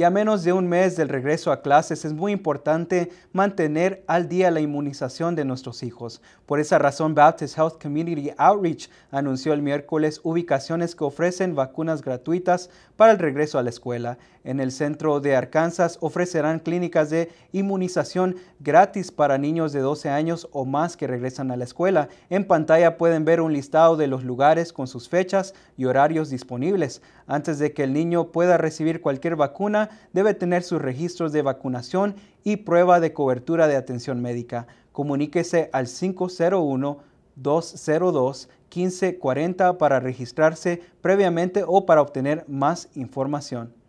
y a menos de un mes del regreso a clases es muy importante mantener al día la inmunización de nuestros hijos. Por esa razón, Baptist Health Community Outreach anunció el miércoles ubicaciones que ofrecen vacunas gratuitas para el regreso a la escuela. En el centro de Arkansas ofrecerán clínicas de inmunización gratis para niños de 12 años o más que regresan a la escuela. En pantalla pueden ver un listado de los lugares con sus fechas y horarios disponibles. Antes de que el niño pueda recibir cualquier vacuna, debe tener sus registros de vacunación y prueba de cobertura de atención médica. Comuníquese al 501-202-1540 para registrarse previamente o para obtener más información.